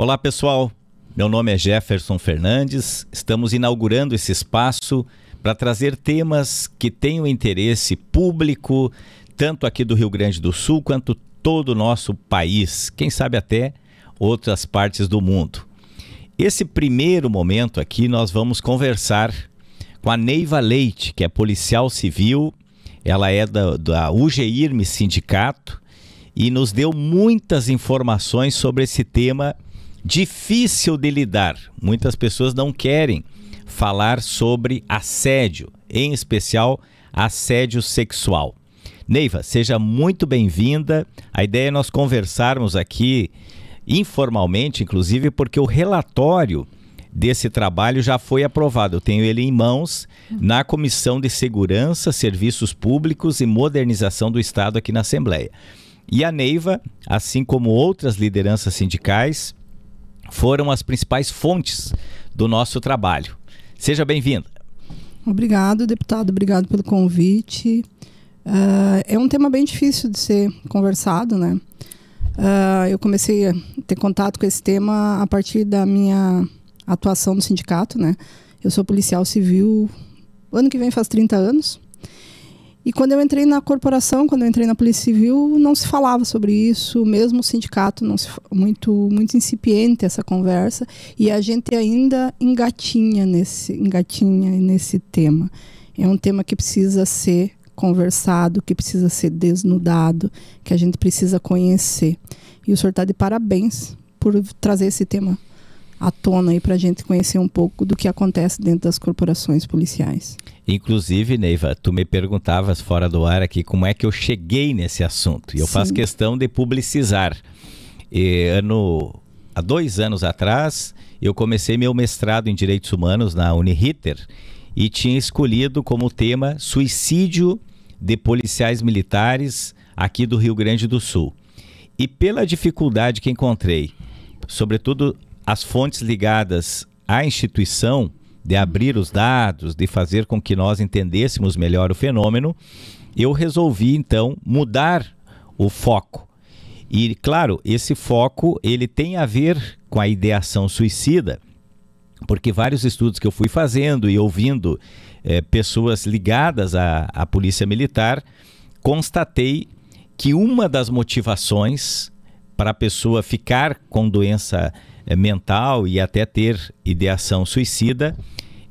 Olá, pessoal. Meu nome é Jefferson Fernandes. Estamos inaugurando esse espaço para trazer temas que tenham interesse público, tanto aqui do Rio Grande do Sul quanto todo o nosso país, quem sabe até outras partes do mundo. Esse primeiro momento aqui nós vamos conversar com a Neiva Leite, que é policial civil, ela é da, da UGIRME Sindicato e nos deu muitas informações sobre esse tema difícil de lidar. Muitas pessoas não querem falar sobre assédio, em especial assédio sexual. Neiva, seja muito bem-vinda. A ideia é nós conversarmos aqui informalmente, inclusive, porque o relatório desse trabalho já foi aprovado. Eu tenho ele em mãos na Comissão de Segurança, Serviços Públicos e Modernização do Estado aqui na Assembleia. E a Neiva, assim como outras lideranças sindicais, foram as principais fontes do nosso trabalho. Seja bem-vindo. Obrigado, deputado. Obrigado pelo convite. Uh, é um tema bem difícil de ser conversado, né? Uh, eu comecei a ter contato com esse tema a partir da minha atuação no sindicato, né? Eu sou policial civil. Ano que vem faz 30 anos. E quando eu entrei na corporação, quando eu entrei na Polícia Civil, não se falava sobre isso, mesmo o sindicato não se, muito muito incipiente essa conversa, e a gente ainda engatinha nesse engatinha nesse tema. É um tema que precisa ser conversado, que precisa ser desnudado, que a gente precisa conhecer. E o senhor está de parabéns por trazer esse tema à tona aí para a gente conhecer um pouco do que acontece dentro das corporações policiais. Inclusive, Neiva, tu me perguntavas fora do ar aqui como é que eu cheguei nesse assunto. E eu Sim. faço questão de publicizar. E, ano, há dois anos atrás, eu comecei meu mestrado em Direitos Humanos na Uniriter e tinha escolhido como tema suicídio de policiais militares aqui do Rio Grande do Sul. E pela dificuldade que encontrei, sobretudo as fontes ligadas à instituição, de abrir os dados, de fazer com que nós entendêssemos melhor o fenômeno, eu resolvi então mudar o foco. E claro, esse foco ele tem a ver com a ideação suicida, porque vários estudos que eu fui fazendo e ouvindo é, pessoas ligadas à, à polícia militar, constatei que uma das motivações para a pessoa ficar com doença eh, mental e até ter ideação suicida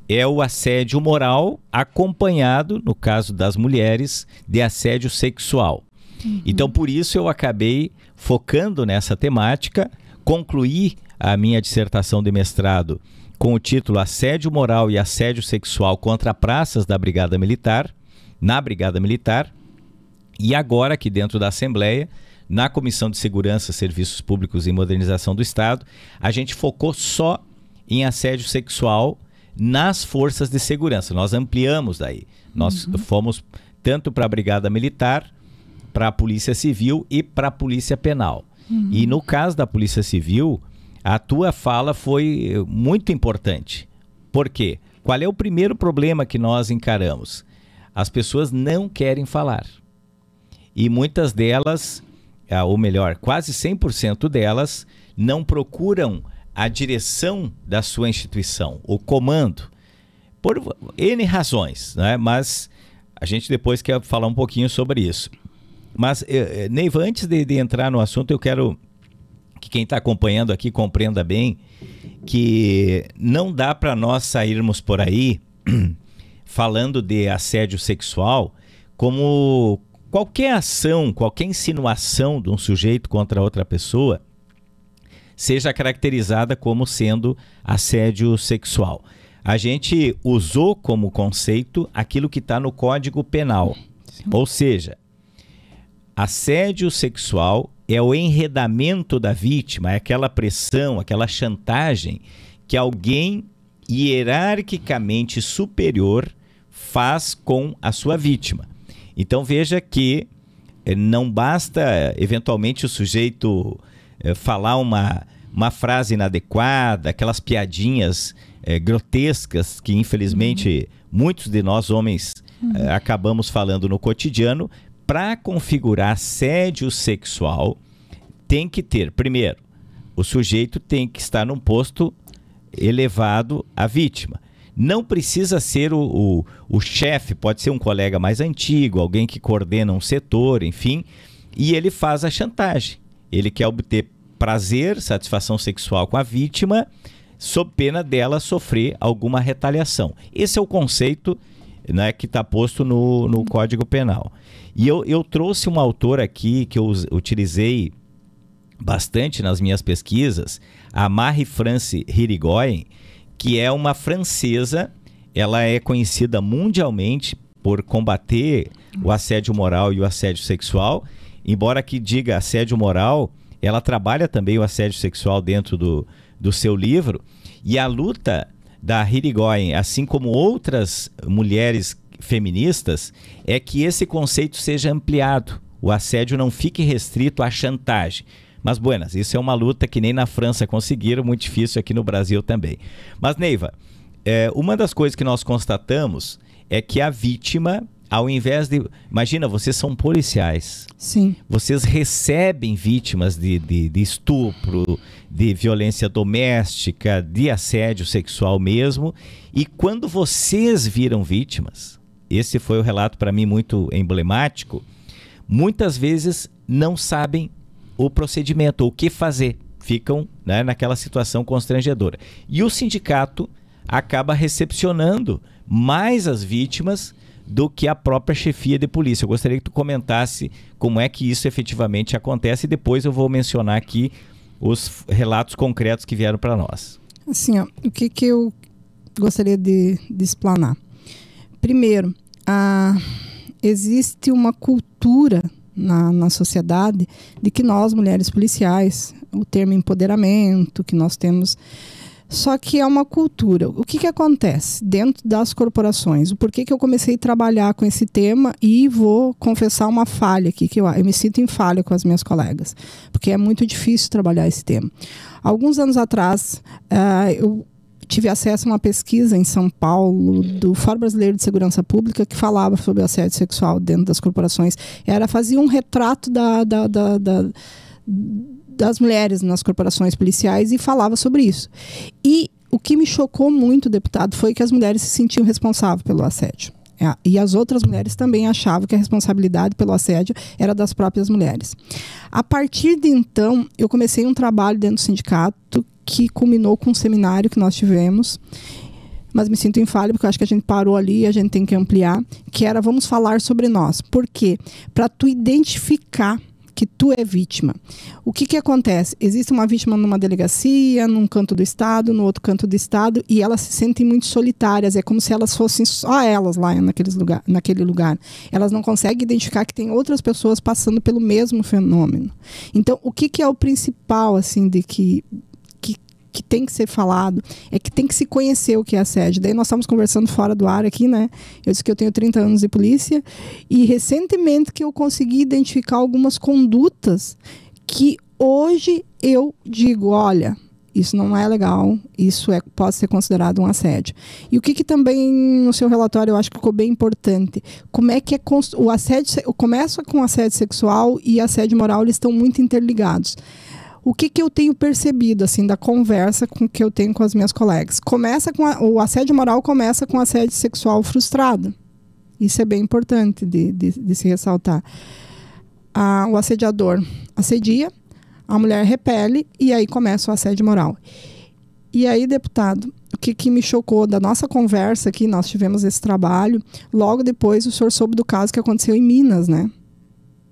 é o assédio moral acompanhado, no caso das mulheres, de assédio sexual. Uhum. Então, por isso eu acabei focando nessa temática, concluí a minha dissertação de mestrado com o título Assédio Moral e Assédio Sexual contra Praças da Brigada Militar, na Brigada Militar, e agora aqui dentro da Assembleia na Comissão de Segurança, Serviços Públicos e Modernização do Estado, a gente focou só em assédio sexual nas forças de segurança. Nós ampliamos daí. Nós uhum. fomos tanto para a Brigada Militar, para a Polícia Civil e para a Polícia Penal. Uhum. E no caso da Polícia Civil, a tua fala foi eh, muito importante. Por quê? Qual é o primeiro problema que nós encaramos? As pessoas não querem falar. E muitas delas ah, ou melhor, quase 100% delas não procuram a direção da sua instituição, o comando, por N razões, né? mas a gente depois quer falar um pouquinho sobre isso. Mas, eh, eh, Neiva, antes de, de entrar no assunto, eu quero que quem está acompanhando aqui compreenda bem que não dá para nós sairmos por aí falando de assédio sexual como qualquer ação, qualquer insinuação de um sujeito contra outra pessoa seja caracterizada como sendo assédio sexual. A gente usou como conceito aquilo que está no Código Penal. Sim. Ou seja, assédio sexual é o enredamento da vítima, é aquela pressão, aquela chantagem que alguém hierarquicamente superior faz com a sua vítima. Então veja que eh, não basta eh, eventualmente o sujeito é, falar uma, uma frase inadequada, aquelas piadinhas é, grotescas que infelizmente uhum. muitos de nós homens uhum. é, acabamos falando no cotidiano, para configurar assédio sexual tem que ter, primeiro, o sujeito tem que estar num posto elevado à vítima. Não precisa ser o, o, o chefe, pode ser um colega mais antigo, alguém que coordena um setor, enfim. E ele faz a chantagem. Ele quer obter prazer, satisfação sexual com a vítima, sob pena dela sofrer alguma retaliação. Esse é o conceito né, que está posto no, no Código Penal. E eu, eu trouxe um autor aqui que eu utilizei bastante nas minhas pesquisas, a Marie-France Hirigoyen, que é uma francesa. Ela é conhecida mundialmente por combater o assédio moral e o assédio sexual. Embora que diga assédio moral, ela trabalha também o assédio sexual dentro do, do seu livro. E a luta da Hirigoyen, assim como outras mulheres feministas, é que esse conceito seja ampliado. O assédio não fique restrito à chantagem. Mas, buenas, isso é uma luta que nem na França conseguiram, muito difícil aqui no Brasil também. Mas, Neiva, é, uma das coisas que nós constatamos é que a vítima, ao invés de. Imagina, vocês são policiais. Sim. Vocês recebem vítimas de, de, de estupro, de violência doméstica, de assédio sexual mesmo. E quando vocês viram vítimas, esse foi o relato para mim muito emblemático. Muitas vezes não sabem o procedimento, o que fazer. Ficam né, naquela situação constrangedora. E o sindicato acaba recepcionando mais as vítimas do que a própria chefia de polícia. Eu gostaria que tu comentasse como é que isso efetivamente acontece e depois eu vou mencionar aqui os relatos concretos que vieram para nós. Assim, ó, o que, que eu gostaria de, de explanar? Primeiro, a, existe uma cultura na, na sociedade de que nós, mulheres policiais, o termo empoderamento, que nós temos. Só que é uma cultura. O que, que acontece dentro das corporações? O porquê que eu comecei a trabalhar com esse tema e vou confessar uma falha aqui, que eu, eu me sinto em falha com as minhas colegas, porque é muito difícil trabalhar esse tema. Alguns anos atrás, uh, eu tive acesso a uma pesquisa em São Paulo do Fórum Brasileiro de Segurança Pública que falava sobre assédio sexual dentro das corporações. Era fazia um retrato da, da, da, da das mulheres nas corporações policiais e falava sobre isso. E o que me chocou muito, deputado, foi que as mulheres se sentiam responsáveis pelo assédio. É, e as outras mulheres também achavam que a responsabilidade pelo assédio era das próprias mulheres. A partir de então, eu comecei um trabalho dentro do sindicato que culminou com um seminário que nós tivemos. Mas me sinto falha, porque eu acho que a gente parou ali e a gente tem que ampliar, que era vamos falar sobre nós. Por quê? Para tu identificar que tu é vítima. O que, que acontece? Existe uma vítima numa delegacia, num canto do estado, no outro canto do estado, e elas se sentem muito solitárias. É como se elas fossem só elas lá naqueles lugar, naquele lugar. Elas não conseguem identificar que tem outras pessoas passando pelo mesmo fenômeno. Então, o que, que é o principal assim de que que tem que ser falado, é que tem que se conhecer o que é assédio. Daí nós estávamos conversando fora do ar aqui, né? Eu disse que eu tenho 30 anos de polícia e recentemente que eu consegui identificar algumas condutas que hoje eu digo, olha, isso não é legal, isso é, pode ser considerado um assédio. E o que, que, também no seu relatório eu acho que ficou bem importante, como é que é o assédio começa com assédio sexual e assédio moral, eles estão muito interligados o que, que eu tenho percebido, assim, da conversa com que eu tenho com as minhas colegas? Começa com a, o assédio moral começa com assédio sexual frustrado. Isso é bem importante de, de, de se ressaltar. Ah, o assediador assedia, a mulher repele e aí começa o assédio moral. E aí, deputado, o que, que, me chocou da nossa conversa aqui, nós tivemos esse trabalho, logo depois o senhor soube do caso que aconteceu em Minas, né?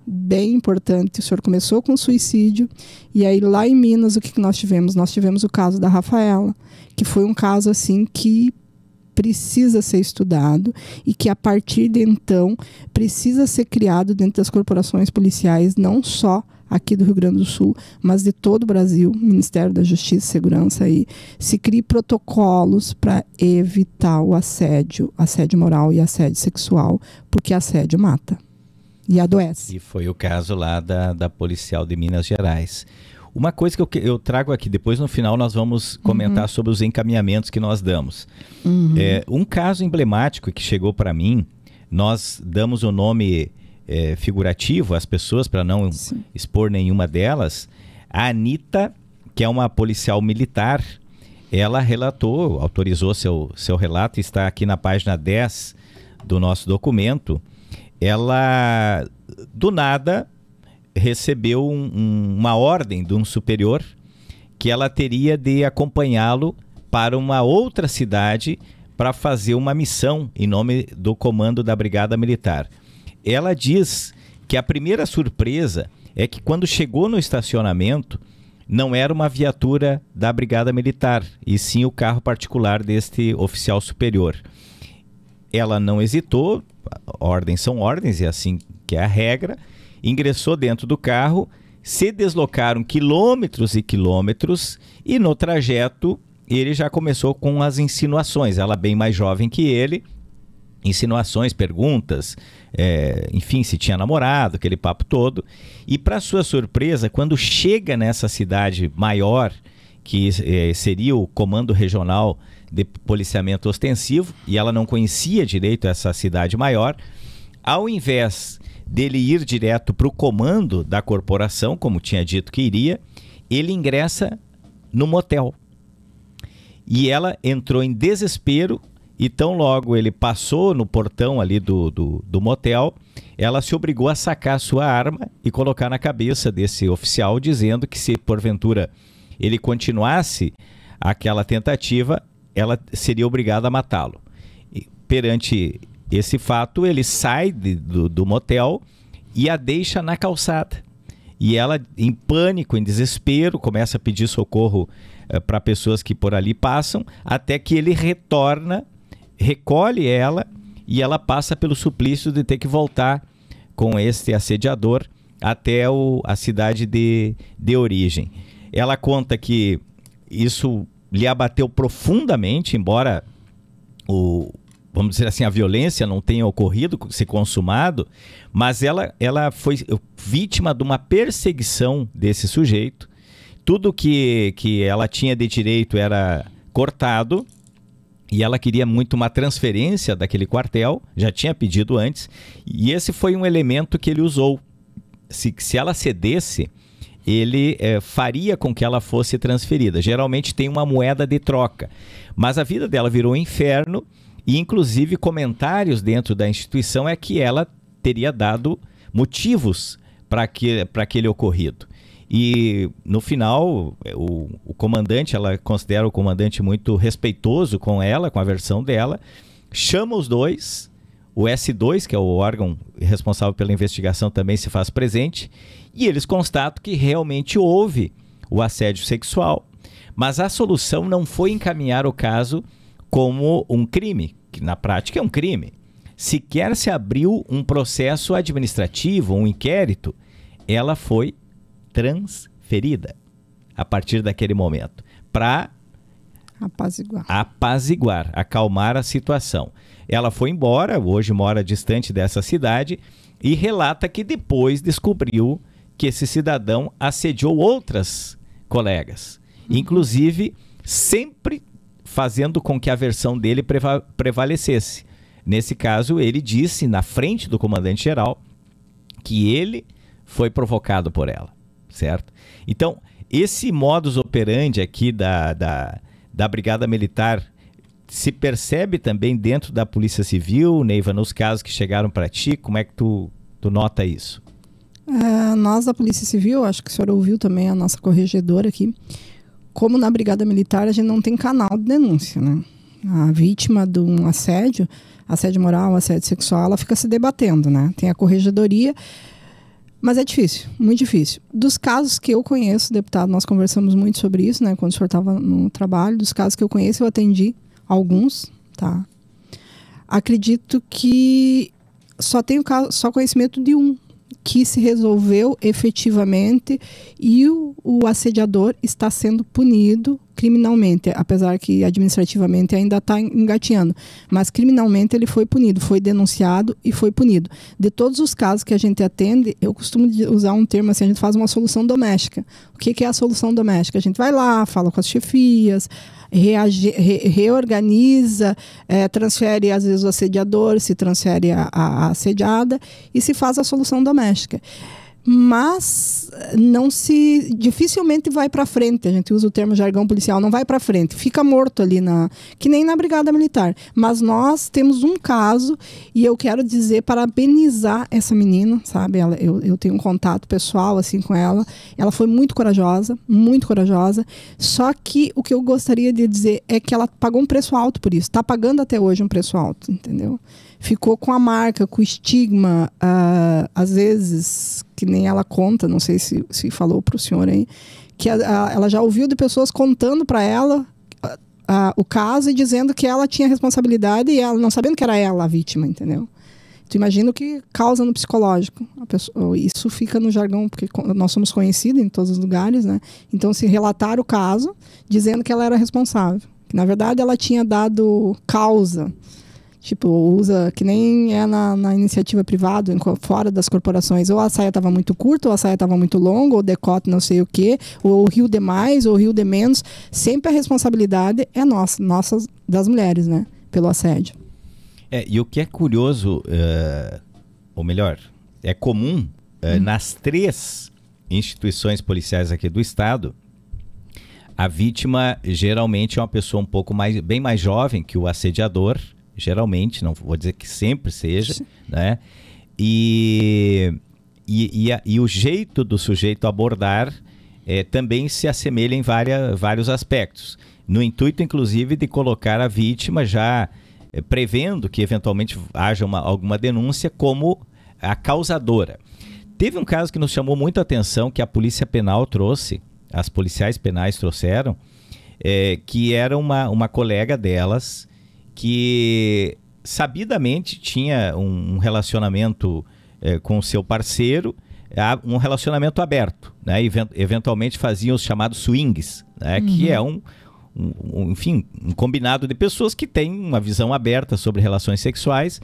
bem importante. O senhor começou com suicídio e aí lá em Minas o que, nós tivemos? Nós tivemos o caso da Rafaela, que foi um caso assim que precisa ser estudado e que a partir de então precisa ser criado dentro das corporações policiais não só aqui do Rio Grande do Sul, mas de todo o Brasil, Ministério da Justiça e Segurança aí, se crie protocolos para evitar o assédio, assédio moral e assédio sexual, porque assédio mata. E adoece. E foi o caso lá da, da policial de Minas Gerais. Uma coisa que eu, eu trago aqui, depois no final nós vamos uhum. comentar uhum. sobre os encaminhamentos que nós damos. Uhum. É, um caso emblemático que chegou para mim, nós damos o um nome é, figurativo às pessoas para não Sim. expor nenhuma delas. A Anitta, que é uma policial militar, ela relatou, autorizou seu, seu relato, está aqui na página 10 do nosso documento ela do nada recebeu um, uma ordem de um superior que ela teria de acompanhá-lo para uma outra cidade para fazer uma missão em nome do comando da Brigada Militar. Ela diz que a primeira surpresa é que quando chegou no estacionamento não era uma viatura da Brigada Militar, e sim o carro particular deste oficial superior. Ela não hesitou, ordens são ordens, e é assim que é a regra, ingressou dentro do carro, se deslocaram quilômetros e quilômetros, e no trajeto ele já começou com as insinuações. Ela, bem mais jovem que ele, insinuações, perguntas, é, enfim, se tinha namorado, aquele papo todo. E, para sua surpresa, quando chega nessa cidade maior, que é, seria o comando regional de policiamento ostensivo e ela não conhecia direito essa cidade maior. Ao invés dele ir direto para o comando da corporação, como tinha dito que iria, ele ingressa no motel. E ela entrou em desespero e tão logo ele passou no portão ali do, do, do, motel, ela se obrigou a sacar sua arma e colocar na cabeça desse oficial, dizendo que se porventura ele continuasse aquela tentativa, ela seria obrigada a matá-lo. Perante esse fato, ele sai de, do, do motel e a deixa na calçada. E ela, em pânico, em desespero, começa a pedir socorro eh, para pessoas que por ali passam, até que ele retorna, recolhe ela e ela passa pelo suplício de ter que voltar com este assediador até o, a cidade de, de origem. Ela conta que isso lhe abateu profundamente, embora o vamos dizer assim a violência não tenha ocorrido, se consumado, mas ela ela foi vítima de uma perseguição desse sujeito. Tudo que que ela tinha de direito era cortado e ela queria muito uma transferência daquele quartel, já tinha pedido antes, e esse foi um elemento que ele usou. Se, se ela cedesse, ele é, faria com que ela fosse transferida. Geralmente tem uma moeda de troca. Mas a vida dela virou um inferno e, inclusive, comentários dentro da instituição é que ela teria dado motivos para que, aquele ocorrido. E no final, o, o, comandante, ela considera o comandante muito respeitoso com ela, com a versão dela, chama os dois, o S2, que é o órgão responsável pela investigação, também se faz presente e eles constatam que realmente houve o assédio sexual, mas a solução não foi encaminhar o caso como um crime, que na prática é um crime. Sequer se abriu um processo administrativo, um inquérito, ela foi transferida a partir daquele momento para apaziguar. apaziguar, acalmar a situação. Ela foi embora, hoje mora distante dessa cidade, e relata que depois descobriu que esse cidadão assediou outras colegas, uhum. inclusive sempre fazendo com que a versão dele preva prevalecesse. Nesse caso, ele disse na frente do comandante-geral que ele foi provocado por ela, certo? Então, esse modus operandi aqui da, da, da Brigada Militar se percebe também dentro da Polícia Civil, Neiva, nos casos que chegaram para ti? Como é que tu, tu nota isso? É, nós da Polícia Civil, acho que a senhora ouviu também a nossa corregedora aqui, como na Brigada Militar a gente não tem canal de denúncia, né? A vítima de um assédio, assédio moral, assédio sexual, ela fica se debatendo, né? Tem a corregedoria, mas é difícil, muito difícil. Dos casos que eu conheço, deputado, nós conversamos muito sobre isso, né? Quando o senhor estava no trabalho, dos casos que eu conheço, eu atendi alguns, tá? Acredito que só tenho só conhecimento de um que se resolveu efetivamente e o, o assediador está sendo punido criminalmente, apesar que administrativamente ainda está engatinhando. Mas criminalmente ele foi punido, foi denunciado e foi punido. De todos os casos que a gente atende, eu costumo usar um termo assim, a gente faz uma solução doméstica. O que, que é a solução doméstica? A gente vai lá, fala com as chefias, reage, re, reorganiza, é, transfere às vezes o assediador, se transfere a, a, a assediada e se faz a solução doméstica mas eh, não se dificilmente vai para frente. A gente usa o termo jargão policial, não vai para frente, fica morto ali na que nem na brigada militar. Mas nós temos um caso e eu quero dizer parabenizar essa menina, sabe? Ela, eu, eu tenho um contato pessoal assim com ela. Ela foi muito corajosa, muito corajosa. Só que o que eu gostaria de dizer é que ela pagou um preço alto por isso. Está pagando até hoje um preço alto, entendeu? Ficou com a marca, com o estigma, uh, às vezes que nem ela conta, não sei se, se falou para o senhor aí, que a, a, ela já ouviu de pessoas contando para ela a, o caso e dizendo que ela tinha responsabilidade e ela não sabendo que era ela a vítima, entendeu? Tu imagina o que causa no psicológico. Pessoa, oh, isso fica no jargão, porque nós somos conhecidos em todos os lugares, né? Então, se relatar o caso, dizendo que ela era responsável. Que, na verdade, ela tinha dado causa Tipo, usa que nem é na, na iniciativa privada, fora das corporações, ou a saia estava muito curta, ou a saia estava muito longa, ou decote não sei o quê, ou riu demais, ou riu de menos. Sempre a responsabilidade é nossa, nossas das mulheres, né? Pelo assédio. É, e o que é curioso, uh, ou melhor, é comum uh, hum. nas três instituições policiais aqui do estado, a vítima geralmente é uma pessoa um pouco mais, bem mais jovem que o assediador geralmente, não vou dizer que sempre seja, Sim. né? E, e, e, a, e, o jeito do sujeito abordar é, também se assemelha em varia, vários aspectos. No intuito, inclusive, de colocar a vítima já é, prevendo que eventualmente haja uma, alguma denúncia como a causadora. Teve um caso que nos chamou muito a atenção que a Polícia Penal trouxe, as policiais penais trouxeram, é, que era uma, uma colega delas que sabidamente tinha um relacionamento eh, com o seu parceiro, um relacionamento aberto, né? eventualmente faziam os chamados swings, né? uhum. que é um, um, enfim, um combinado de pessoas que têm uma visão aberta sobre relações sexuais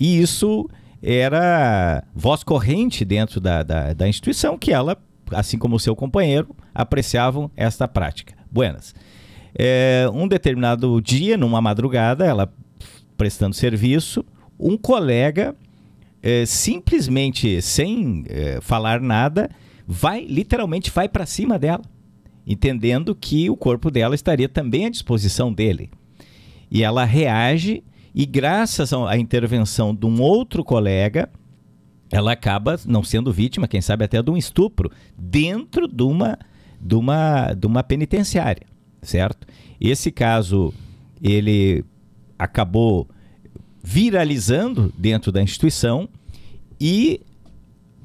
e isso era voz corrente dentro da, da, da instituição que ela, assim como o seu companheiro, apreciavam esta prática. Buenas. É, um determinado dia, numa madrugada, ela prestando serviço, um colega, é, simplesmente sem é, falar nada, vai, literalmente, vai para cima dela, entendendo que o corpo dela estaria também à disposição dele. E ela reage, e graças à intervenção de um outro colega, ela acaba não sendo vítima, quem sabe até de um estupro, dentro de uma, de uma, de uma penitenciária certo? Esse caso ele acabou viralizando dentro da instituição e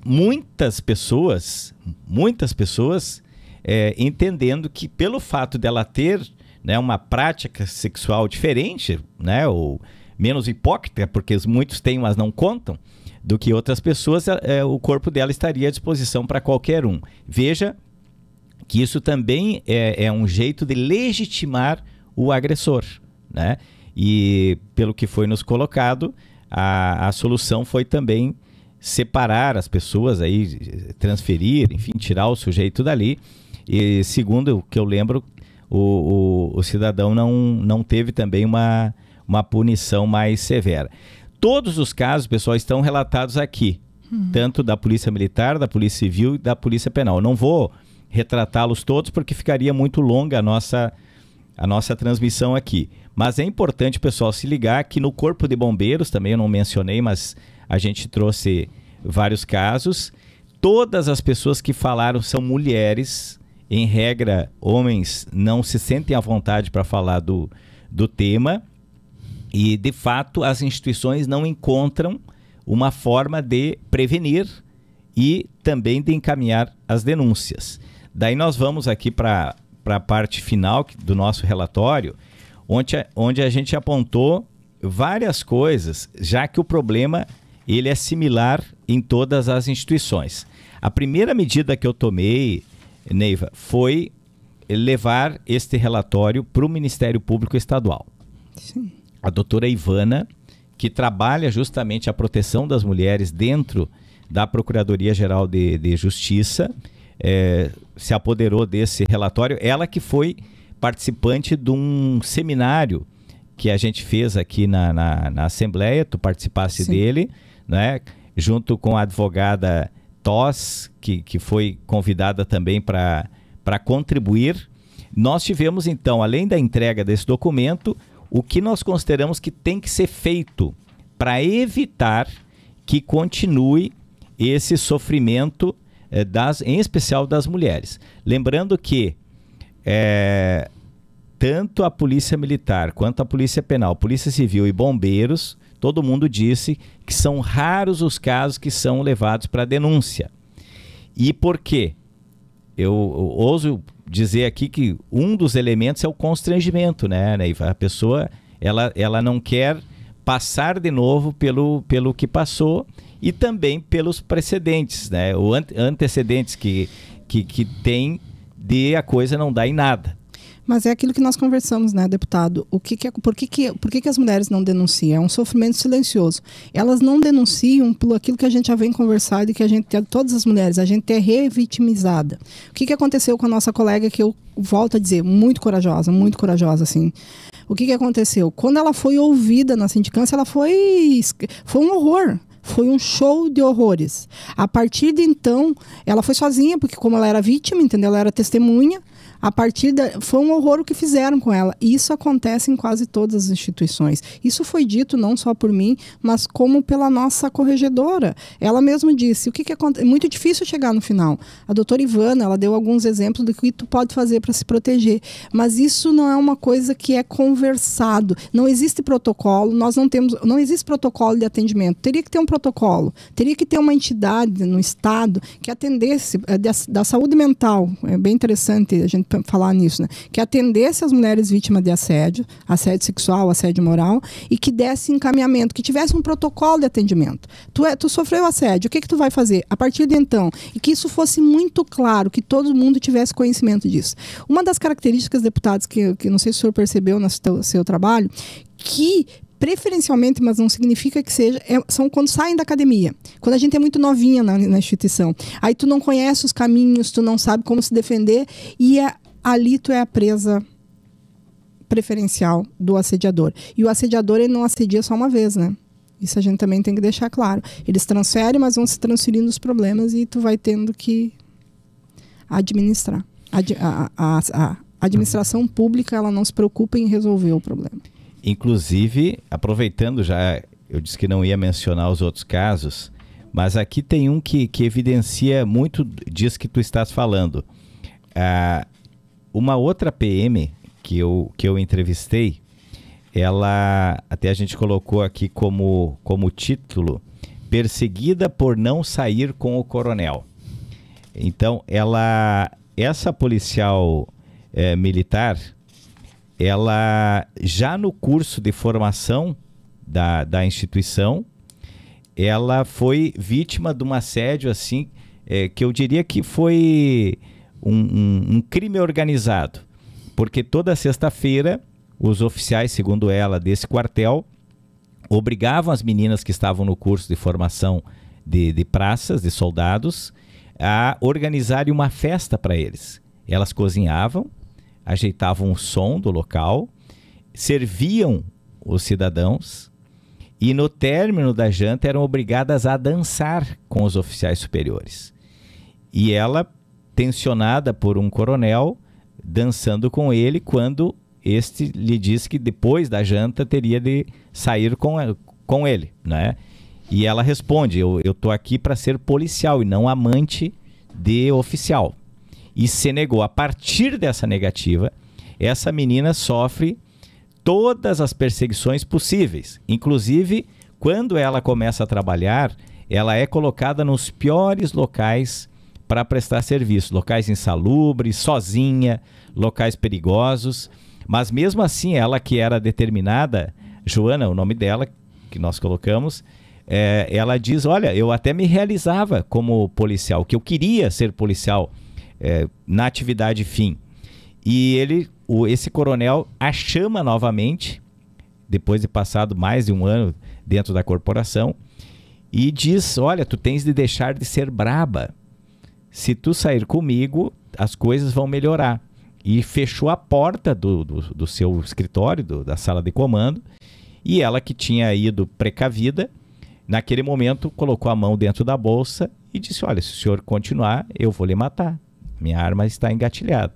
muitas pessoas, muitas pessoas é, entendendo que pelo fato dela ter né, uma prática sexual diferente, né, ou menos hipócrita, porque muitos têm, mas não contam, do que outras pessoas, é, o corpo dela estaria à disposição para qualquer um. Veja que isso também é, é um jeito de legitimar o agressor, né? E pelo que foi nos colocado, a, a solução foi também separar as pessoas aí, transferir, enfim, tirar o sujeito dali. E segundo o que eu lembro, o, o, o, cidadão não, não teve também uma, uma punição mais severa. Todos os casos, pessoal, estão relatados aqui, hum. tanto da Polícia Militar, da Polícia Civil e da Polícia Penal. Eu não vou retratá-los todos, porque ficaria muito longa a nossa, a nossa transmissão aqui. Mas é importante, pessoal, se ligar que no Corpo de Bombeiros, também eu não mencionei, mas a gente trouxe vários casos. Todas as pessoas que falaram são mulheres. Em regra, homens não se sentem à vontade para falar do, do tema. E, de fato, as instituições não encontram uma forma de prevenir e também de encaminhar as denúncias. Daí nós vamos aqui para a parte final do nosso relatório, onde a, onde a gente apontou várias coisas, já que o problema ele é similar em todas as instituições. A primeira medida que eu tomei, Neiva, foi levar este relatório para o Ministério Público Estadual. Sim. A doutora Ivana, que trabalha justamente a proteção das mulheres dentro da Procuradoria-Geral de, de Justiça, é, se apoderou desse relatório. Ela que foi participante de um seminário que a gente fez aqui na, na, na Assembleia, tu participasse Sim. dele, né? junto com a advogada Toss, que, que foi convidada também para contribuir. Nós tivemos, então, além da entrega desse documento, o que nós consideramos que tem que ser feito para evitar que continue esse sofrimento é, das, em especial das mulheres. Lembrando que é, tanto a polícia militar quanto a polícia penal, polícia civil e bombeiros, todo mundo disse que são raros os casos que são levados para denúncia. E por quê? Eu, eu ouso dizer aqui que um dos elementos é o constrangimento, né? A pessoa ela, ela não quer passar de novo pelo, pelo que passou e também pelos precedentes, né? O antecedentes que, que, que tem de a coisa não dar em nada. Mas é aquilo que nós conversamos, né, deputado? O que que, é, por que, que, por que, que as mulheres não denunciam? É um sofrimento silencioso. Elas não denunciam por aquilo que a gente já vem conversado e que a gente tem, todas as mulheres, a gente é revitimizada. O que, que aconteceu com a nossa colega, que eu volto a dizer, muito corajosa, muito corajosa, assim. O que, que aconteceu? Quando ela foi ouvida na sindicância, ela foi. Foi um horror. Foi um show de horrores. A partir de então, ela foi sozinha, porque como ela era vítima, entendeu? Ela era testemunha. A partir da, foi um horror o que fizeram com ela. Isso acontece em quase todas as instituições. Isso foi dito não só por mim, mas como pela nossa corregedora. Ela mesma disse: o que, que acontece? É muito difícil chegar no final. A doutora Ivana, ela deu alguns exemplos do que tu pode fazer para se proteger, mas isso não é uma coisa que é conversado. Não existe protocolo. Nós não temos, não existe protocolo de atendimento. Teria que ter um protocolo. Teria que ter uma entidade no estado que atendesse eh, da, da saúde mental. É bem interessante a gente falar nisso, né? Que atendesse as mulheres vítimas de assédio, assédio sexual, assédio moral, e que desse encaminhamento, que tivesse um protocolo de atendimento. Tu, é, tu sofreu assédio, o que, que tu vai fazer? A partir de então, e que isso fosse muito claro, que todo mundo tivesse conhecimento disso. Uma das características, deputados, que, que não sei se o senhor percebeu no seu, seu trabalho, que preferencialmente, mas não significa que seja, é, são quando saem da academia. Quando a gente é muito novinha na, na, instituição. Aí tu não conhece os caminhos, tu não sabe como se defender, e é, ali tu é a presa preferencial do assediador. E o assediador, ele não assedia só uma vez, né? Isso a gente também tem que deixar claro. Eles transferem, mas vão se transferindo os problemas e tu vai tendo que administrar. a, a, a administração pública, ela não se preocupa em resolver o problema. Inclusive, aproveitando já, eu disse que não ia mencionar os outros casos, mas aqui tem um que, que evidencia muito disso que tu estás falando. Ah, uma outra PM que eu, que eu entrevistei, ela até a gente colocou aqui como, como título Perseguida por não sair com o coronel. Então, ela, essa policial é, militar, ela já no curso de formação da, da instituição, ela foi vítima de um assédio assim, é, que eu diria que foi um, um, um crime organizado. Porque toda sexta-feira, os oficiais, segundo ela, desse quartel, obrigavam as meninas que estavam no curso de formação de, de praças, de soldados, a organizarem uma festa para eles. Elas cozinhavam, ajeitavam o som do local, serviam os cidadãos e no término da janta eram obrigadas a dançar com os oficiais superiores. E ela, tensionada por um coronel, dançando com ele quando este lhe disse que depois da janta teria de sair com, com ele, né? E ela responde: Eu, estou aqui para ser policial e não amante de oficial e se negou. A partir dessa negativa, essa menina sofre todas as perseguições possíveis. Inclusive, quando ela começa a trabalhar, ela é colocada nos piores locais para prestar serviço, locais insalubres, sozinha, locais perigosos. Mas mesmo assim, ela que era determinada, Joana, o nome dela que nós colocamos, é, ela diz: Olha, eu até me realizava como policial, que eu queria ser policial é, na atividade fim. E ele, o, esse coronel, a chama novamente, depois de passado mais de um ano dentro da corporação, e diz: Olha, tu tens de deixar de ser braba. Se tu sair comigo, as coisas vão melhorar. E fechou a porta do, do, do seu escritório, do, da sala de comando, e ela que tinha ido precavida, naquele momento colocou a mão dentro da bolsa e disse: Olha, se o senhor continuar, eu vou lhe matar. Minha arma está engatilhada.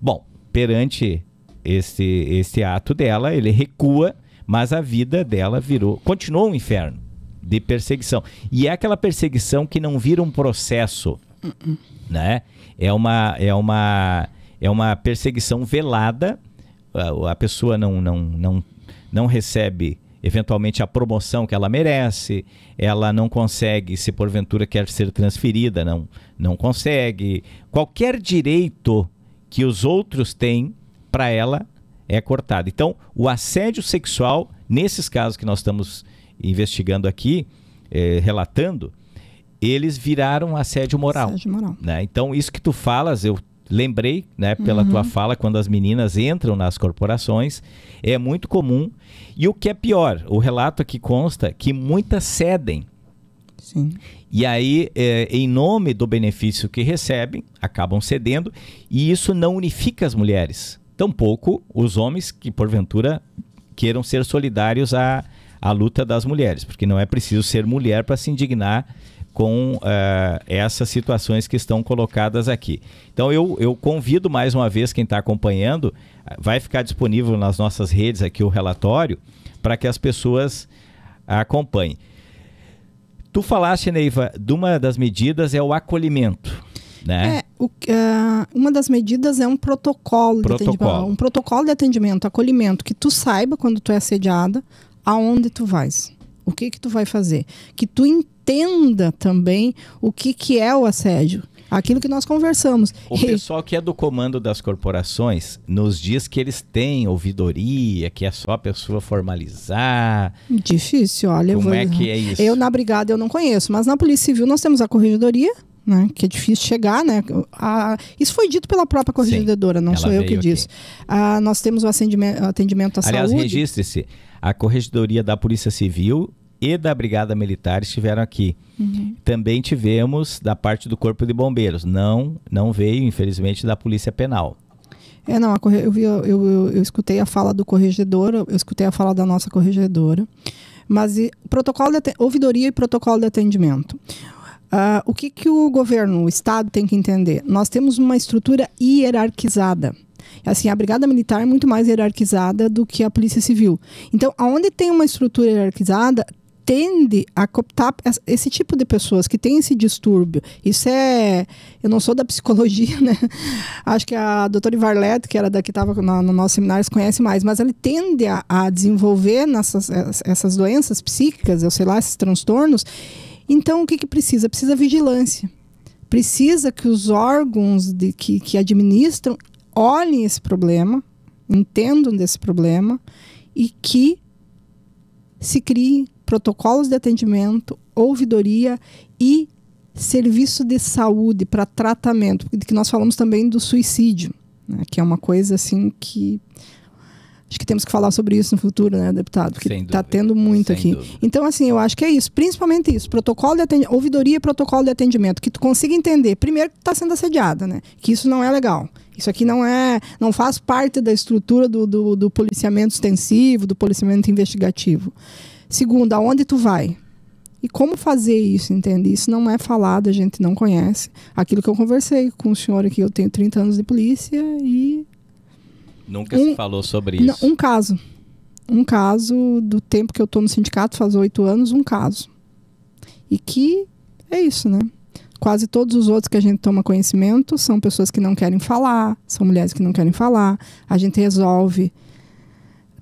Bom, perante esse, esse ato dela, ele recua, mas a vida dela virou, continuou um inferno de perseguição. E é aquela perseguição que não vira um processo, uh -uh. né? É uma é uma é uma perseguição velada. A, a pessoa não não não não recebe eventualmente a promoção que ela merece, ela não consegue, se porventura quer ser transferida, não, não consegue. Qualquer direito que os outros têm para ela é cortado. Então, o assédio sexual, nesses casos que nós estamos investigando aqui, é, relatando, eles viraram assédio moral. Assédio moral. Né? Então, isso que tu falas, eu lembrei, né, pela uhum. tua fala, quando as meninas entram nas corporações, é muito comum. E o que é pior, o relato aqui consta que muitas cedem. Sim. E aí, é, em nome do benefício que recebem, acabam cedendo, e isso não unifica as mulheres. Tampouco os homens que, porventura, queiram ser solidários à, à luta das mulheres, porque não é preciso ser mulher para se indignar com uh, essas situações que estão colocadas aqui. Então eu, eu convido mais uma vez quem está acompanhando, eh, vai ficar disponível nas nossas redes aqui o relatório, para que as pessoas acompanhem. Tu falaste, Neiva, de uma das medidas é o acolhimento. Né? É, o, uh, uma das medidas é um protocolo, protocolo. um protocolo de atendimento, acolhimento, que tu saiba quando tu é assediada, aonde tu vais. O que que tu vai fazer? Que tu entenda também o que que é o assédio. Aquilo que nós conversamos. O pessoal que é do comando das corporações nos diz que eles têm ouvidoria, que é só a pessoa formalizar. Difícil, olha. Como vou... é que é isso? Eu na brigada eu não conheço, mas na Polícia Civil nós temos a corregedoria, né, que é difícil chegar, né? A, isso foi dito pela própria corregedora, Sim, não sou eu que disse. Ah, nós temos o atendimento, atendimento à Aliás, saúde. Aliás, registre-se. A corregedoria da Polícia Civil e da Brigada Militar estiveram aqui. Uhum. Também tivemos da parte do Corpo de Bombeiros. Não, não veio, infelizmente, da Polícia Penal. É, não, corre... eu, vi, eu, eu, eu, escutei a fala do corregedor, eu escutei a fala da nossa corregedora. Mas e, protocolo de, ouvidoria e protocolo de atendimento. Uh, o que, que o governo, o Estado, tem que entender? Nós temos uma estrutura hierarquizada. Assim, a Brigada Militar é muito mais hierarquizada do que a Polícia Civil. Então, onde tem uma estrutura hierarquizada, tende a cooptar esse tipo de pessoas que tem esse distúrbio. Isso é. Eu não sou da psicologia, né? Acho que a doutora Ivarlete, que era da que estava no, no, nosso seminário, conhece mais, mas ela tende a, a desenvolver nessas, essas doenças psíquicas, eu sei lá, esses transtornos. Então, o que, que precisa? Precisa vigilância. Precisa que os órgãos de, que, que administram olhem esse problema, entendam desse problema e que se criem protocolos de atendimento, ouvidoria e serviço de saúde para tratamento, de que nós falamos também do suicídio, né, que é uma coisa assim que acho que temos que falar sobre isso no futuro, né, deputado? Porque está tendo muito aqui. Dúvida. Então, assim, eu acho que é isso, principalmente isso, protocolo de atendimento, ouvidoria e protocolo de atendimento, que tu consiga entender, primeiro, que está sendo assediada, né? Que isso não é legal. Isso aqui não é, não faz parte da estrutura do, do, do policiamento extensivo, do policiamento investigativo. Segundo, aonde tu vai? E como fazer isso, entende? Isso não é falado, a gente não conhece. Aquilo que eu conversei com o senhor aqui, eu tenho 30 anos de polícia e. Nunca um, se falou sobre isso. Um caso. Um caso do tempo que eu estou no sindicato, faz oito anos, um caso. E que é isso, né? Quase todos os outros que a gente toma conhecimento são pessoas que não querem falar, são mulheres que não querem falar. A gente resolve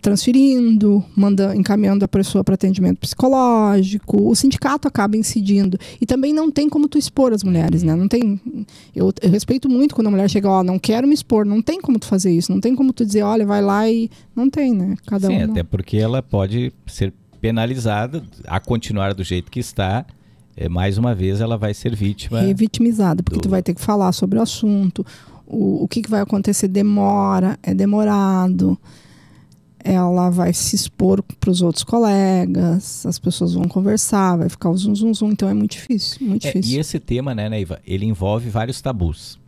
transferindo, mandando, encaminhando a pessoa para atendimento psicológico, o sindicato acaba incidindo. E também não tem como tu expor as mulheres, né? Não tem. Eu, eu respeito muito quando a mulher chega, ó, oh, não quero me expor, não tem como tu fazer isso, não tem como tu dizer, olha, vai lá e. Não tem, né? Cada Sim, um. até porque ela pode ser penalizada a continuar do jeito que está é, mais uma vez ela vai ser vítima. Revitimizada, porque do... tu vai ter que falar sobre o assunto, o, o que, que vai acontecer demora, é demorado ela vai se expor para os outros colegas, as pessoas vão conversar, vai ficar o zum, zum, zum. Então é muito difícil, muito é, difícil. E esse tema, né, Neiva, ele envolve vários tabus.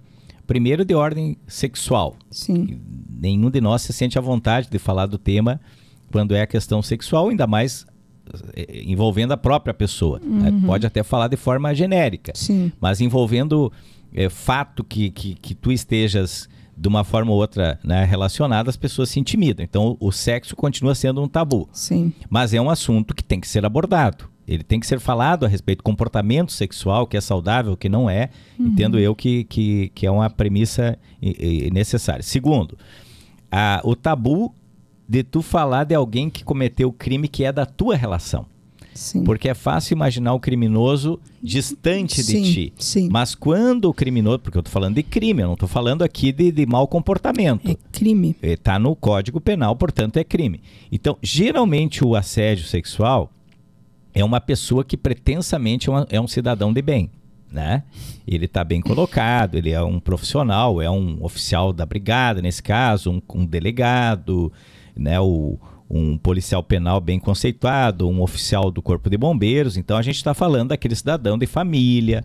Primeiro, de ordem sexual. Sim. Nenhum de nós se sente à vontade de falar do tema quando é a questão sexual, ainda mais eh, eh, envolvendo a própria pessoa. Né. Uhum. Né? Pode até falar de forma genérica, Sim. mas envolvendo é, fato que, que, que tu estejas de uma forma ou outra né, relacionada, as pessoas se intimidam. Então, o sexo continua sendo um tabu. Sim. Mas é um assunto que tem que ser abordado. Ele tem que ser falado a respeito do comportamento sexual, que é saudável, que não é. Uhum. Entendo eu que, que, que é uma premissa necessária. Segundo, a, o tabu de tu falar de alguém que cometeu crime que é da tua relação. Sim. Porque é fácil imaginar o criminoso distante sim, de ti. Sim. Mas quando o criminoso, porque eu estou falando de crime, eu não estou falando aqui de, de mau comportamento. É crime. Está é, no Código Penal, portanto é crime. Então, geralmente o assédio sexual é uma pessoa que pretensamente é, uma, é um cidadão de bem. Né? Ele está bem colocado, ele é um profissional, é um oficial da brigada, nesse caso, um, um delegado, né? o, um policial penal bem conceituado, um oficial do Corpo de Bombeiros. Então a gente está falando daquele cidadão de família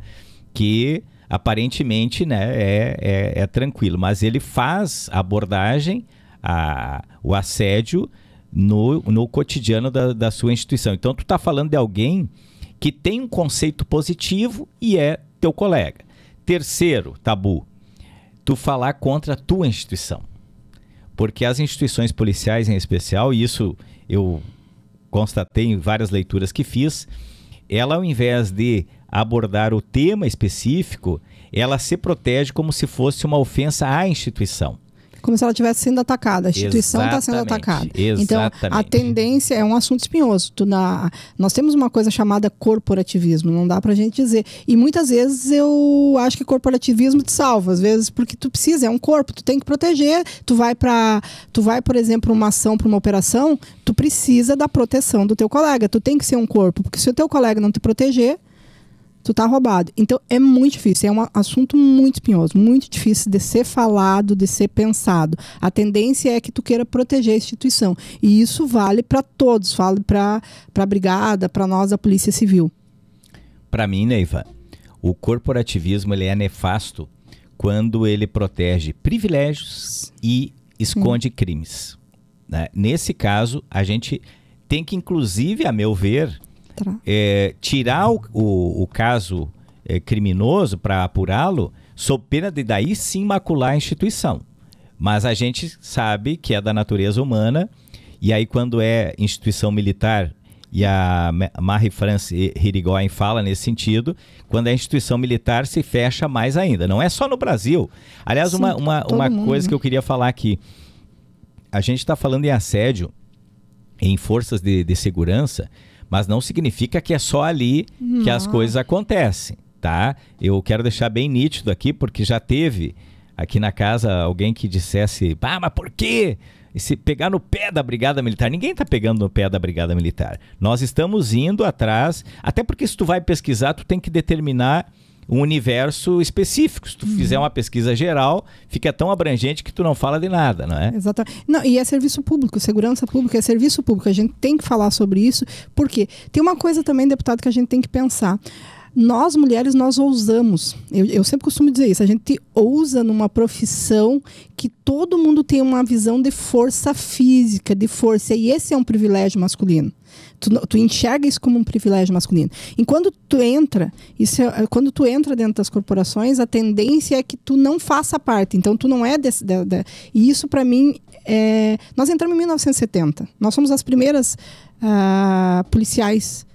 que aparentemente né, é, é, é tranquilo, mas ele faz abordagem, a, o assédio no, no cotidiano da, da sua instituição. Então tu está falando de alguém que tem um conceito positivo e é teu colega. Terceiro tabu, tu falar contra a tua instituição. Porque as instituições policiais, em especial, e isso eu constatei em várias leituras que fiz, ela, ao invés de abordar o tema específico, ela se protege como se fosse uma ofensa à instituição como se ela estivesse sendo atacada. A instituição está sendo atacada. Exatamente. Então, a tendência é um assunto espinhoso. Tu na, nós temos uma coisa chamada corporativismo, não dá a gente dizer. E muitas vezes eu acho que corporativismo te salva, às vezes, porque tu precisa, é um corpo, tu tem que proteger. Tu vai para tu vai, por exemplo, uma ação, para uma operação, tu precisa da proteção do teu colega. Tu tem que ser um corpo, porque se o teu colega não te proteger, tu tá roubado. Então é muito difícil, é um assunto muito espinhoso, muito difícil de ser falado, de ser pensado. A tendência é que tu queira proteger a instituição. E isso vale para todos, vale para a brigada, para nós, a Polícia Civil. Para mim, Neiva, o corporativismo ele é nefasto quando ele protege privilégios e esconde Sim. crimes. Né? Nesse caso, a gente tem que, inclusive, a meu ver, é, tirar o, o, o caso é, criminoso para apurá-lo, sob pena de daí sim macular a instituição. Mas a gente sabe que é da natureza humana, e aí quando é instituição militar, e a Marie-France Hirigoyen fala nesse sentido, quando a é instituição militar se fecha mais ainda. Não é só no Brasil. Aliás, sim, uma, tá uma, uma coisa né? que eu queria falar aqui. A gente está falando em assédio, em forças de, de segurança, mas não significa que é só ali não. que as coisas acontecem, tá? Eu quero deixar bem nítido aqui, porque já teve aqui na casa alguém que dissesse: ah, mas por quê? E se pegar no pé da Brigada Militar. Ninguém está pegando no pé da Brigada Militar. Nós estamos indo atrás, até porque se tu vai pesquisar, tu tem que determinar um universo específico. Se tu uhum. fizer uma pesquisa geral, fica tão abrangente que tu não fala de nada, não é? Exatamente. Não, e é serviço público, segurança pública é serviço público. A gente tem que falar sobre isso, porque tem uma coisa também, deputado, que a gente tem que pensar. Nós, mulheres, nós ousamos. Eu, eu sempre costumo dizer isso. A gente ousa numa profissão que todo mundo tem uma visão de força física, de força. E esse é um privilégio masculino. Tu, tu enxerga isso como um privilégio masculino. Enquanto tu entra, isso é, é, quando tu entra dentro das corporações, a tendência é que tu não faça parte. Então tu não é desse, de, de, e isso para mim é, nós entramos em 1970. Nós somos as primeiras uh, policiais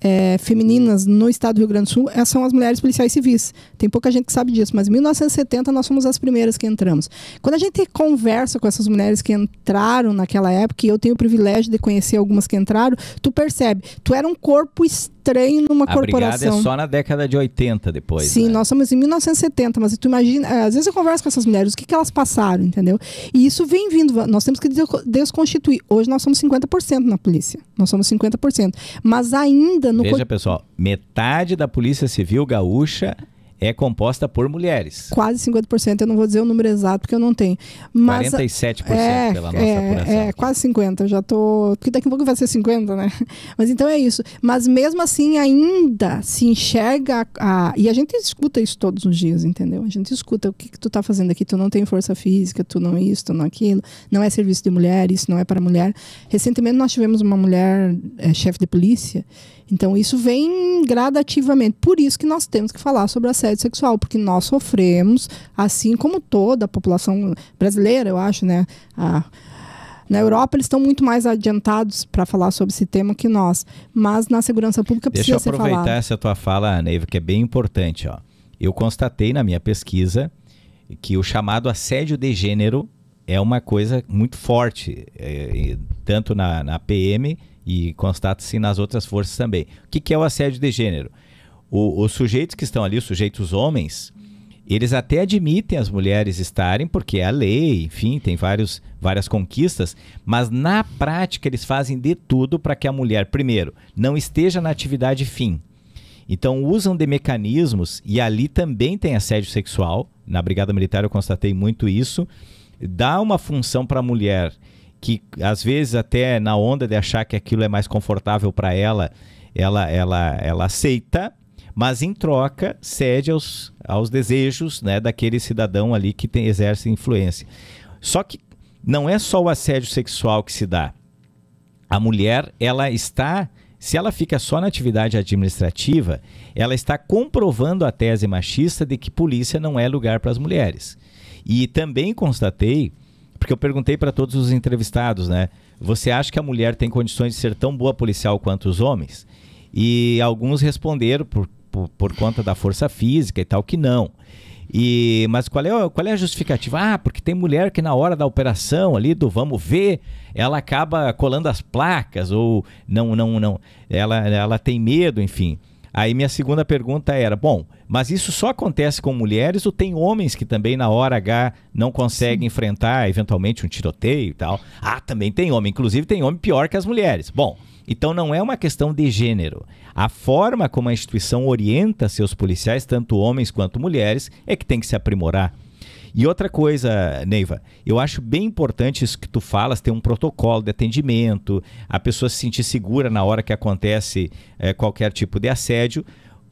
é, femininas no estado do Rio Grande do Sul é, são as mulheres policiais civis. Tem pouca gente que sabe disso, mas em 1970 nós fomos as primeiras que entramos. Quando a gente conversa com essas mulheres que entraram naquela época, e eu tenho o privilégio de conhecer algumas que entraram, tu percebe, tu era um corpo estranho entrei numa a é corporação. é só na década de 80 depois. Sim, né? nós somos em 1970, mas tu imagina, eh, às vezes eu converso com essas mulheres, o que, que elas passaram, entendeu? E isso vem vindo, nós temos que desconstituir. Hoje nós somos 50% na polícia, nós somos 50%, mas ainda no... Veja, pessoal, metade da polícia civil gaúcha é composta por mulheres. Quase 50%, eu não vou dizer o número exato porque eu não tenho. Mas, 47% é, pela nossa é, apuração. É, é quase 50%, já tô. Porque daqui a pouco vai ser 50%, né? Mas então é isso. Mas mesmo assim, ainda se enxerga. A... E a gente escuta isso todos os dias, entendeu? A gente escuta o que, que tu tá fazendo aqui, tu não tem força física, tu não isso, tu não aquilo, não é serviço de mulher, isso não é para mulher. Recentemente nós tivemos uma mulher é, chefe de polícia. Então isso vem gradativamente. Por isso que nós temos que falar sobre assédio sexual, porque nós sofremos, assim como toda a população brasileira, eu acho, né? A, na Europa, eles estão muito mais adiantados para falar sobre esse tema que nós. Mas na segurança pública precisa ser falado. Deixa eu aproveitar essa tua fala, Neiva, que é bem importante. Ó. Eu constatei na minha pesquisa que o chamado assédio de gênero é uma coisa muito forte, é, tanto na, na PM e constata-se nas outras forças também. O que, que é o assédio de gênero? O, os sujeitos que estão ali, os sujeitos homens, eles até admitem as mulheres estarem, porque é a lei, enfim, tem vários, várias conquistas, mas na prática eles fazem de tudo para que a mulher, primeiro, não esteja na atividade fim. Então usam de mecanismos, e ali também tem assédio sexual, na Brigada Militar eu constatei muito isso, dá uma função para a mulher que às vezes até na onda de achar que aquilo é mais confortável para ela, ela, ela, ela aceita, mas em troca cede aos, aos desejos né, daquele cidadão ali que tem, exerce influência. Só que não é só o assédio sexual que se dá. A mulher, ela está, se ela fica só na atividade administrativa, ela está comprovando a tese machista de que polícia não é lugar para as mulheres. E também constatei porque eu perguntei para todos os entrevistados, né? Você acha que a mulher tem condições de ser tão boa policial quanto os homens? E alguns responderam por, por, por conta da força física e tal que não. E, mas qual é, qual é a justificativa? Ah, porque tem mulher que na hora da operação ali do vamos ver, ela acaba colando as placas ou não, não, não. Ela, ela tem medo, enfim. Aí minha segunda pergunta era: bom, mas isso só acontece com mulheres ou tem homens que também na hora H não conseguem Sim. enfrentar eventualmente um tiroteio e tal? Ah, também tem homem, inclusive tem homem pior que as mulheres. Bom, então não é uma questão de gênero. A forma como a instituição orienta seus policiais, tanto homens quanto mulheres, é que tem que se aprimorar. E outra coisa, Neiva, eu acho bem importante isso que tu falas, ter um protocolo de atendimento, a pessoa se sentir segura na hora que acontece é, qualquer tipo de assédio.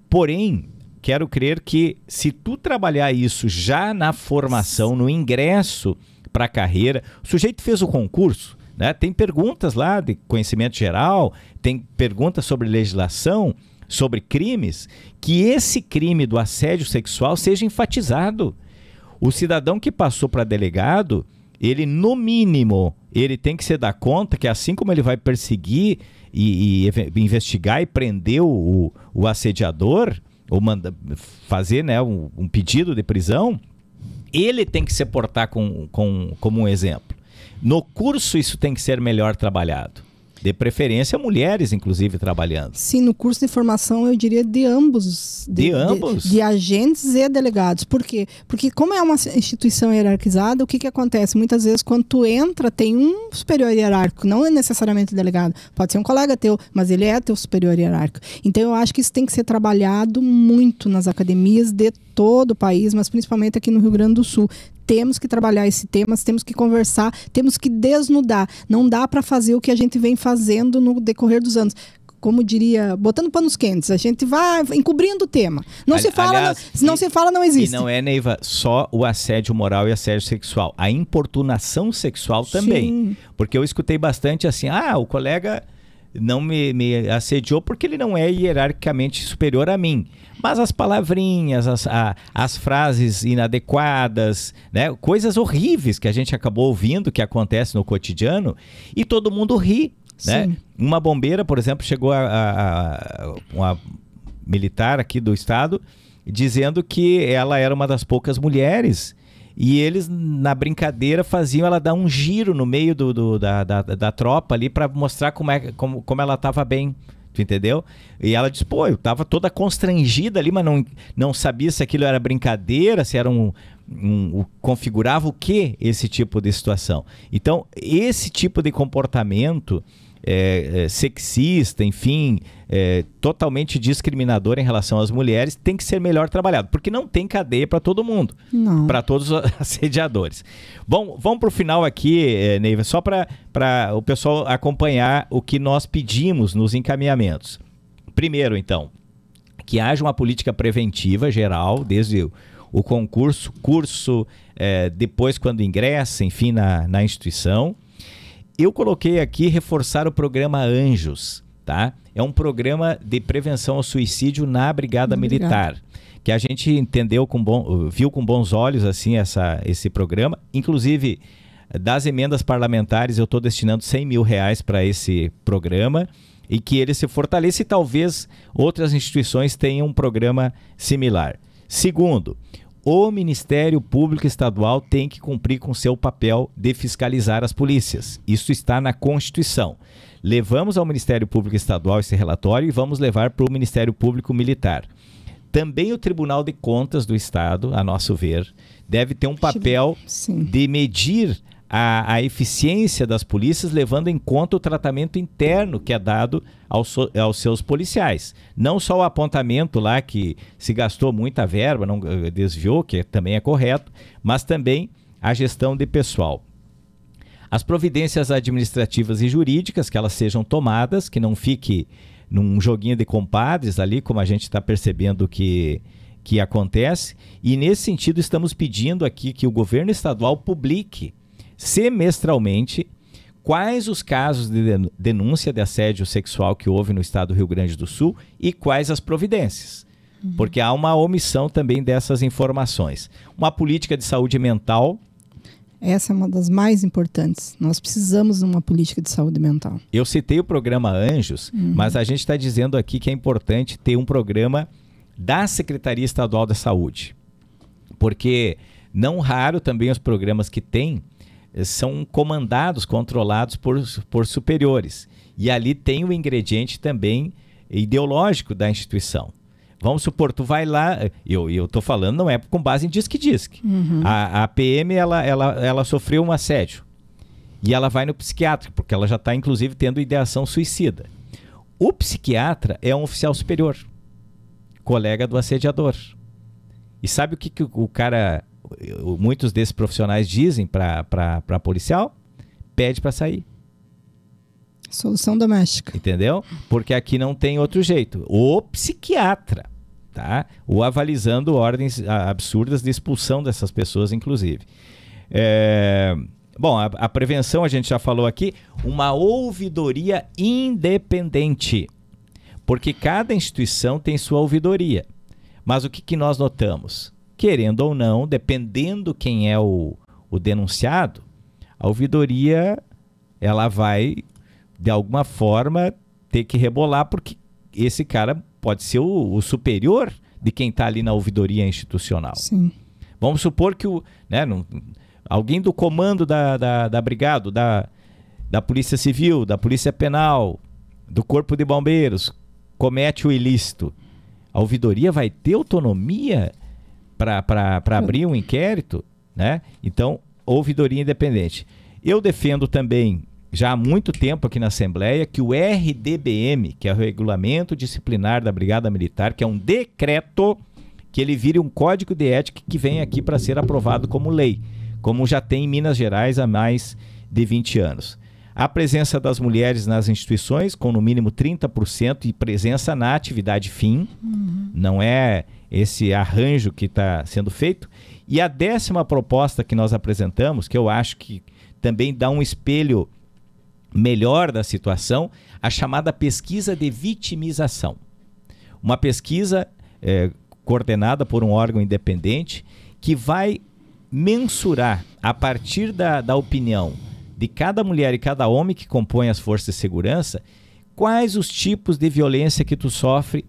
Porém, quero crer que se tu trabalhar isso já na formação, no ingresso para a carreira, o sujeito fez o concurso, né? Tem perguntas lá de conhecimento geral, tem perguntas sobre legislação, sobre crimes, que esse crime do assédio sexual seja enfatizado o cidadão que passou para delegado, ele no mínimo, ele tem que se dar conta que assim como ele vai perseguir e, e investigar e prender o, o assediador, ou manda, fazer né, um, um, pedido de prisão, ele tem que se portar com, com, como um exemplo. No curso, isso tem que ser melhor trabalhado de preferência mulheres, inclusive, trabalhando. Sim, no curso de formação eu diria de ambos. De, de ambos? De, de, agentes e delegados. Por quê? Porque como é uma instituição hierarquizada, o que, que acontece? Muitas vezes quando tu entra, tem um superior hierárquico, não é necessariamente delegado. Pode ser um colega teu, mas ele é teu superior hierárquico. Então eu acho que isso tem que ser trabalhado muito nas academias de todo o país, mas principalmente aqui no Rio Grande do Sul temos que trabalhar esse tema, temos que conversar, temos que desnudar. Não dá para fazer o que a gente vem fazendo no decorrer dos anos como diria, botando panos quentes. A gente vai encobrindo o tema. Não se fala, Aliás, não, se não e, se fala, não existe. E não é, Neiva, só o assédio moral e assédio sexual. A importunação sexual também. Sim. Porque eu escutei bastante assim, ah, o colega não me, me, assediou porque ele não é hierarquicamente superior a mim. Mas as palavrinhas, as, a, as frases inadequadas, né? coisas horríveis que a gente acabou ouvindo que acontece no cotidiano e todo mundo ri. Né? Uma bombeira, por exemplo, chegou a, a, a uma militar aqui do estado dizendo que ela era uma das poucas mulheres e eles, na brincadeira, faziam ela dar um giro no meio do, do da, da, da, tropa ali para mostrar como, é, como, como ela estava bem. Tu entendeu? E ela disse, pô, eu tava toda constrangida ali, mas não, não sabia se aquilo era brincadeira, se era um, um, um, configurava o que esse tipo de situação. Então, esse tipo de comportamento é, é, sexista, enfim, é, totalmente discriminador em relação às mulheres, tem que ser melhor trabalhado, porque não tem cadeia para todo mundo, para todos os assediadores. Bom, vamos para o final aqui, é, Neiva, só para o pessoal acompanhar o que nós pedimos nos encaminhamentos. Primeiro, então, que haja uma política preventiva geral, desde o, o concurso, curso, é, depois quando ingressa, enfim, na, na instituição eu coloquei aqui reforçar o programa Anjos, tá? É um programa de prevenção ao suicídio na Brigada Obrigado. Militar que a gente entendeu com bom, viu com bons olhos assim essa, esse programa. Inclusive, das emendas parlamentares, eu estou destinando 100 mil reais para esse programa e que ele se fortaleça e talvez outras instituições tenham um programa similar. Segundo, o Ministério Público Estadual tem que cumprir com seu papel de fiscalizar as polícias. Isso está na Constituição. Levamos ao Ministério Público Estadual esse relatório e vamos levar para o Ministério Público Militar. Também o Tribunal de Contas do Estado, a nosso ver, deve ter um papel Sim. de medir a, a, eficiência das polícias, levando em conta o tratamento interno que é dado aos, aos seus policiais. Não só o apontamento lá que se gastou muita verba, não eh, desviou, que também é correto, mas também a gestão de pessoal. As providências administrativas e jurídicas que elas sejam tomadas, que não fique num joguinho de compadres ali, como a gente está percebendo que, que acontece. E nesse sentido, estamos pedindo aqui que o governo estadual publique semestralmente quais os casos de denúncia de assédio sexual que houve no estado do Rio Grande do Sul e quais as providências. Uhum. Porque há uma omissão também dessas informações. Uma política de saúde mental. Essa é uma das mais importantes. Nós precisamos de uma política de saúde mental. Eu citei o programa Anjos, uhum. mas a gente está dizendo aqui que é importante ter um programa da Secretaria Estadual da Saúde. Porque não raro também os programas que têm são comandados, controlados por, por superiores. E ali tem o ingrediente também ideológico da instituição. Vamos supor, tu vai lá, eu eu estou falando não é com base em disque disque. Uhum. A, a PM ela, ela ela sofreu um assédio e ela vai no psiquiatra porque ela já está inclusive tendo ideação suicida. O psiquiatra é um oficial superior, colega do assediador. E sabe o que, que o cara muitos desses profissionais dizem para policial, pede para sair. Solução doméstica. Entendeu? Porque aqui não tem outro jeito. O psiquiatra, tá? Ou avalizando ordens ah, absurdas de expulsão dessas pessoas, inclusive. É... Bom, a, a prevenção a gente já falou aqui, uma ouvidoria independente. Porque cada instituição tem sua ouvidoria. Mas o que, que nós notamos? querendo ou não, dependendo quem é o, o denunciado, a ouvidoria ela vai de alguma forma ter que rebolar porque esse cara pode ser o, o superior de quem está ali na ouvidoria institucional. Sim. Vamos supor que o, né, não, alguém do comando da, da, da brigado, da, da polícia civil, da polícia penal, do corpo de bombeiros comete o ilícito. A ouvidoria vai ter autonomia para hum. abrir um inquérito, né? Então, ouvidoria independente. Eu defendo também, já há muito tempo aqui na Assembleia, que o RDBM, que é o Regulamento Disciplinar da Brigada Militar, que é um decreto, que ele vire um código de ética que vem aqui para ser aprovado como lei, como já tem em Minas Gerais há mais de 20 anos. A presença das mulheres nas instituições, com no mínimo 30% e presença na atividade fim, uhum. não é esse arranjo que está sendo feito. E a décima proposta que nós apresentamos, que eu acho que também dá um espelho melhor da situação, a chamada pesquisa de vitimização. Uma pesquisa é, coordenada por um órgão independente que vai mensurar, a partir da, da opinião de cada mulher e cada homem que compõe as forças de segurança, quais os tipos de violência que tu sofre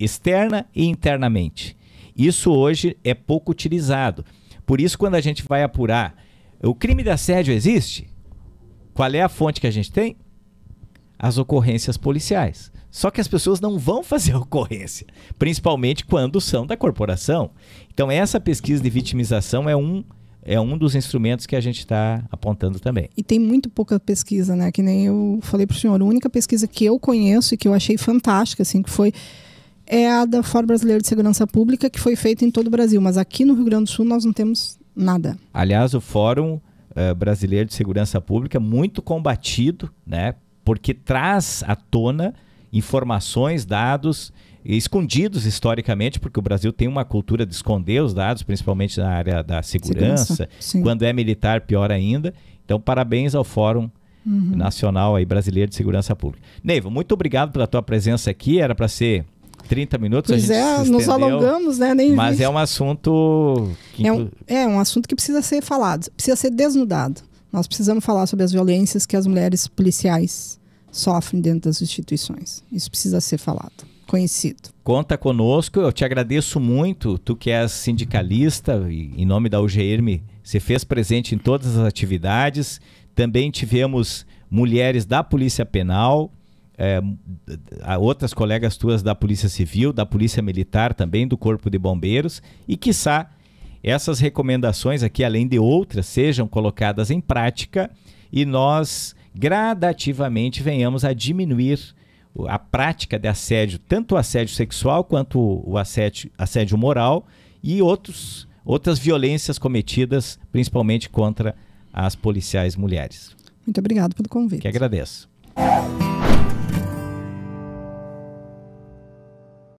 externa e internamente. Isso hoje é pouco utilizado. Por isso, quando a gente vai apurar, o crime de assédio existe? Qual é a fonte que a gente tem? As ocorrências policiais. Só que as pessoas não vão fazer ocorrência, principalmente quando são da corporação. Então, essa pesquisa de vitimização é um é um dos instrumentos que a gente está apontando também. E tem muito pouca pesquisa, né? Que nem eu falei para o senhor, a única pesquisa que eu conheço e que eu achei fantástica, assim, que foi é a da Fórum Brasileiro de Segurança Pública, que foi feita em todo o Brasil, mas aqui no Rio Grande do Sul nós não temos nada. Aliás, o Fórum uh, Brasileiro de Segurança Pública é muito combatido, né? Porque traz à tona informações, dados escondidos historicamente, porque o Brasil tem uma cultura de esconder os dados, principalmente na área da segurança. segurança Quando é militar, pior ainda. Então, parabéns ao Fórum Uhum. nacional aí brasileiro de segurança pública. Neiva, muito obrigado pela tua presença aqui. Era para ser 30 minutos, pois a gente é, se estendeu, nos alongamos, né? Nem mas vi. é um assunto. Que... É, um, é um assunto que precisa ser falado, precisa ser desnudado. Nós precisamos falar sobre as violências que as mulheres policiais sofrem dentro das instituições. Isso precisa ser falado, conhecido. Conta conosco, eu te agradeço muito. Tu que és sindicalista, em nome da UGERM, se fez presente em todas as atividades. Também tivemos mulheres da Polícia Penal, é, outras colegas tuas da Polícia Civil, da Polícia Militar também, do Corpo de Bombeiros, e quiçá essas recomendações aqui, além de outras, sejam colocadas em prática e nós gradativamente venhamos a diminuir a prática de assédio, tanto o assédio sexual quanto o assédio, assédio moral e outros, outras violências cometidas, principalmente contra as policiais mulheres. Muito obrigado pelo convite. Que agradeço.